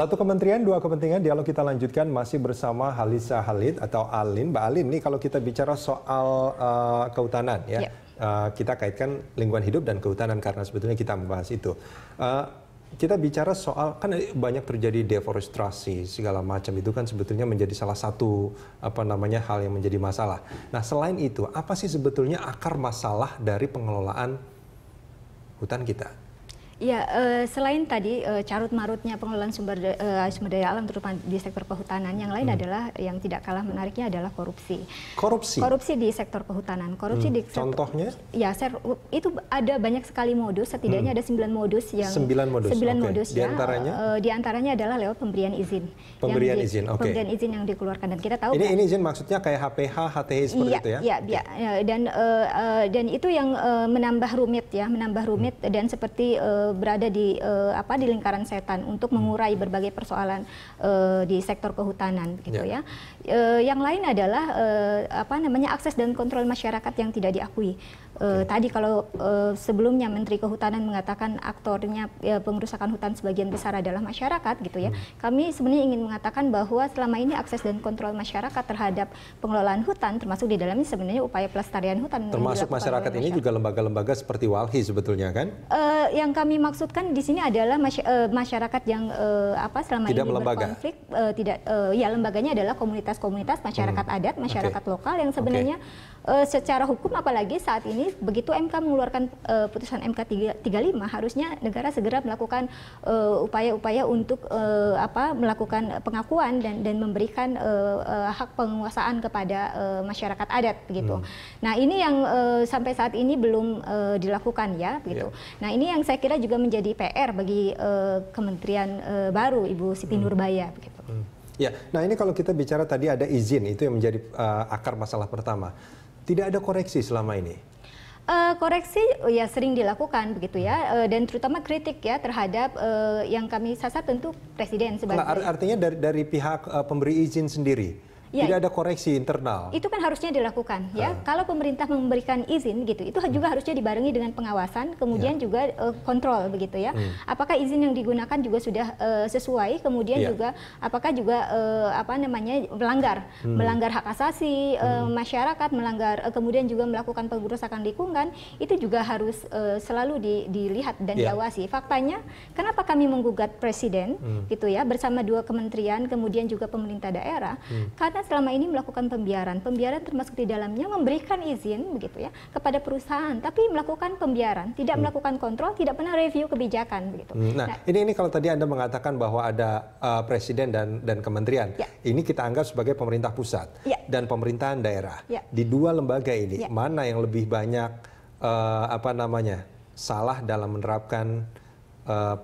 Satu kementerian, dua kepentingan, dialog kita lanjutkan masih bersama Halisa Halid atau Alin. Mbak Alin, nih kalau kita bicara soal uh, kehutanan ya, yeah. Ya. uh, kita kaitkan lingkungan hidup dan kehutanan karena sebetulnya kita membahas itu. Uh, kita bicara soal kan banyak terjadi deforestasi segala macam itu kan sebetulnya menjadi salah satu apa namanya hal yang menjadi masalah. Nah, selain itu, apa sih sebetulnya akar masalah dari pengelolaan hutan kita? Ya, eh, selain tadi eh, carut marutnya pengelolaan sumber daya, eh, sumber daya alam terutama di sektor perhutanan, yang lain hmm. adalah yang tidak kalah menariknya adalah korupsi. Korupsi. Korupsi di sektor perhutanan. Korupsi hmm. di sektor, Contohnya? Ya, ser, itu ada banyak sekali modus, setidaknya hmm. ada sembilan modus yang Sembilan modus. Sembilan okay. modus. Di antaranya? Uh, di antaranya adalah lewat pemberian izin. Pemberian di, izin. Oke. Okay. Pemberian izin yang dikeluarkan dan kita tahu Ini kan? ini izin maksudnya kayak HPH, HTI seperti ya, itu ya? Iya, iya. Okay. Ya, dan uh, uh, dan itu yang uh, menambah rumit ya, menambah rumit hmm. dan seperti uh, Eh, berada di uh, apa di lingkaran setan untuk mengurai hmm. berbagai persoalan uh, di sektor kehutanan gitu yeah. ya. Uh, yang lain adalah uh, apa namanya akses dan kontrol masyarakat yang tidak diakui. Uh, Tadi kalau uh, sebelumnya Menteri Kehutanan mengatakan aktornya ya, pengerusakan hutan sebagian besar adalah masyarakat gitu ya. Hmm. Kami sebenarnya ingin mengatakan bahwa selama ini akses dan kontrol masyarakat terhadap pengelolaan hutan termasuk di dalamnya sebenarnya upaya pelestarian hutan termasuk masyarakat, masyarakat ini juga lembaga-lembaga seperti Walhi sebetulnya kan? Uh, yang kami dimaksudkan di sini adalah eh, masyarakat yang uh, apa selama tidak ini melembaga. berkonflik uh, tidak uh, ya lembaganya adalah komunitas-komunitas masyarakat hmm. adat, masyarakat okay. lokal yang sebenarnya okay e, secara hukum apalagi saat ini begitu MK mengeluarkan e, putusan MK 35 harusnya negara segera melakukan eh, upaya-upaya untuk e, apa melakukan pengakuan dan dan memberikan e, e, hak penguasaan kepada e, masyarakat adat begitu. Hmm. Nah, ini yang e, sampai saat ini belum e, dilakukan ya begitu. Yeah. Nah, ini yang saya kira juga menjadi PR bagi e, kementerian e, baru Ibu Siti hmm. Nurbaya begitu. Hmm. Ya, nah ini kalau kita bicara tadi ada izin itu yang menjadi uh, akar masalah pertama tidak ada koreksi selama ini? Uh, koreksi uh, ya sering dilakukan begitu ya uh, dan terutama kritik ya terhadap uh, yang kami sasar tentu presiden sebagai Art artinya dari dari pihak uh, pemberi izin sendiri Ya, Tidak ada koreksi internal. Itu kan harusnya dilakukan ya. Uh. Kalau pemerintah memberikan izin gitu, itu hmm. juga harusnya dibarengi dengan pengawasan, kemudian ya. juga uh, kontrol begitu ya. Hmm. Apakah izin yang digunakan juga sudah uh, sesuai, kemudian ya. juga apakah juga uh, apa namanya melanggar, hmm. melanggar hak asasi uh, masyarakat, melanggar uh, kemudian juga melakukan pengurusakan lingkungan, itu juga harus uh, selalu di, dilihat dan ya. diawasi. Faktanya, kenapa kami menggugat presiden hmm. gitu ya bersama dua kementerian, kemudian juga pemerintah daerah? Hmm. Karena kita selama ini melakukan pembiaran. Pembiaran termasuk di dalamnya memberikan izin begitu ya kepada perusahaan, tapi melakukan pembiaran, tidak hmm. melakukan kontrol, tidak pernah review kebijakan begitu. Hmm. Nah, nah, ini ini kalau tadi Anda mengatakan bahwa ada uh, presiden dan dan kementerian. Ya. Ini kita anggap sebagai pemerintah pusat ya. dan pemerintahan daerah. Ya. Di dua lembaga ini ya. mana yang lebih banyak uh, apa namanya? salah dalam menerapkan uh,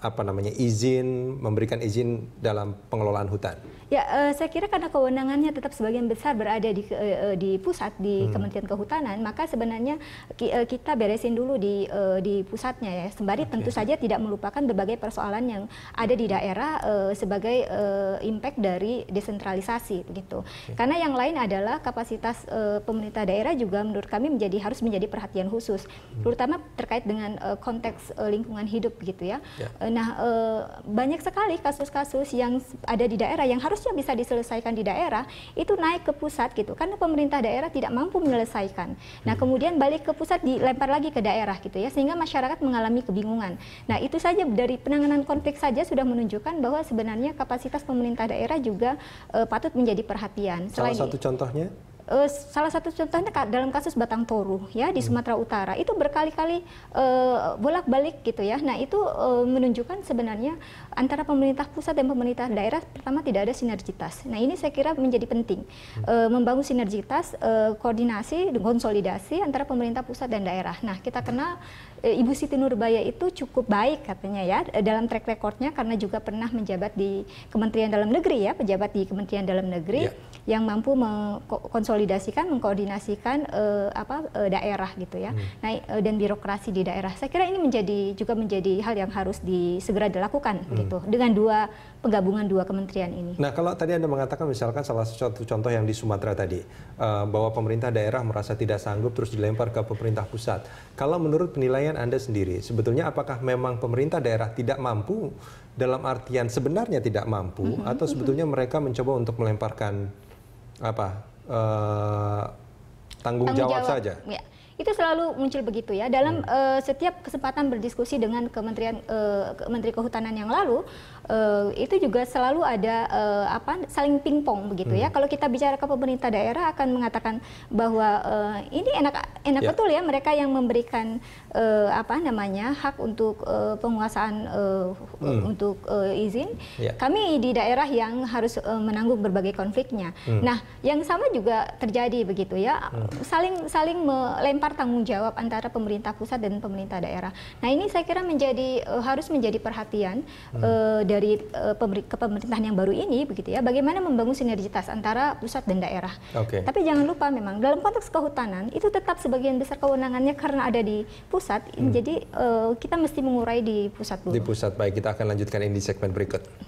apa namanya izin memberikan izin dalam pengelolaan hutan? Ya, uh, saya kira karena kewenangannya tetap sebagian besar berada di uh, di pusat di hmm. Kementerian Kehutanan, maka sebenarnya ki, uh, kita beresin dulu di uh, di pusatnya ya. Sembari okay. tentu saja tidak melupakan berbagai persoalan yang ada di daerah uh, sebagai uh, impact dari desentralisasi begitu. Okay. Karena yang lain adalah kapasitas uh, pemerintah daerah juga menurut kami menjadi harus menjadi perhatian khusus, hmm. terutama terkait dengan uh, konteks uh, lingkungan hidup gitu ya. Yeah. Ya. Nah, e, banyak sekali kasus-kasus yang ada di daerah yang harusnya bisa diselesaikan di daerah itu naik ke pusat gitu karena pemerintah daerah tidak mampu menyelesaikan. Nah, hmm. kemudian balik ke pusat dilempar lagi ke daerah gitu ya sehingga masyarakat mengalami kebingungan. Nah, itu saja dari penanganan konflik saja sudah menunjukkan bahwa sebenarnya kapasitas pemerintah daerah juga e, patut menjadi perhatian. Salah Selain satu contohnya uh, salah satu contohnya dalam kasus Batang Toru ya di hmm. Sumatera Utara itu berkali-kali uh, bolak-balik gitu ya. Nah itu uh, menunjukkan sebenarnya antara pemerintah pusat dan pemerintah daerah pertama tidak ada sinergitas. Nah ini saya kira menjadi penting uh, membangun sinergitas, uh, koordinasi, konsolidasi antara pemerintah pusat dan daerah. Nah kita kenal Ibu Siti Nurbaya itu cukup baik katanya ya dalam track recordnya karena juga pernah menjabat di Kementerian Dalam Negeri ya pejabat di Kementerian Dalam Negeri yeah. yang mampu mengkonsolidasi mengkonsolidasikan, mengkoordinasikan uh, apa uh, daerah gitu ya, hmm. nah, uh, dan birokrasi di daerah. Saya kira ini menjadi juga menjadi hal yang harus segera dilakukan hmm. gitu dengan dua penggabungan dua kementerian ini. Nah kalau tadi anda mengatakan misalkan salah satu contoh yang di Sumatera tadi uh, bahwa pemerintah daerah merasa tidak sanggup terus dilempar ke pemerintah pusat. Kalau menurut penilaian anda sendiri, sebetulnya apakah memang pemerintah daerah tidak mampu dalam artian sebenarnya tidak mampu mm -hmm. atau mm-hmm. sebetulnya mereka mencoba untuk melemparkan apa tanggung, eh, tanggung jawab, jawab saja. Ya itu selalu muncul begitu ya dalam hmm. uh, setiap kesempatan berdiskusi dengan kementerian uh, eh, Menteri Kehutanan yang lalu uh, itu juga selalu ada uh, apa saling pingpong begitu ya. hmm. ya. Kalau kita bicara ke pemerintah daerah akan mengatakan bahwa uh, ini enak enak yeah. betul ya mereka yang memberikan uh, apa namanya hak untuk uh, penguasaan uh, hmm. untuk uh, izin. Yeah. Kami di daerah yang harus uh, menanggung berbagai konfliknya. Hmm. Nah, yang sama juga terjadi begitu ya. Hmm. Saling saling melempar antar tanggung jawab antara pemerintah pusat dan pemerintah daerah. Nah ini saya kira menjadi uh, harus menjadi perhatian hmm. uh, dari uh, eh, pemer kepemerintahan yang baru ini begitu ya. Bagaimana membangun sinergitas antara pusat dan daerah. Okay. Tapi jangan lupa memang dalam konteks kehutanan itu tetap sebagian besar kewenangannya karena ada di pusat. Hmm. Jadi uh, kita mesti mengurai di pusat dulu. Di pusat baik kita akan lanjutkan ini di segmen berikut.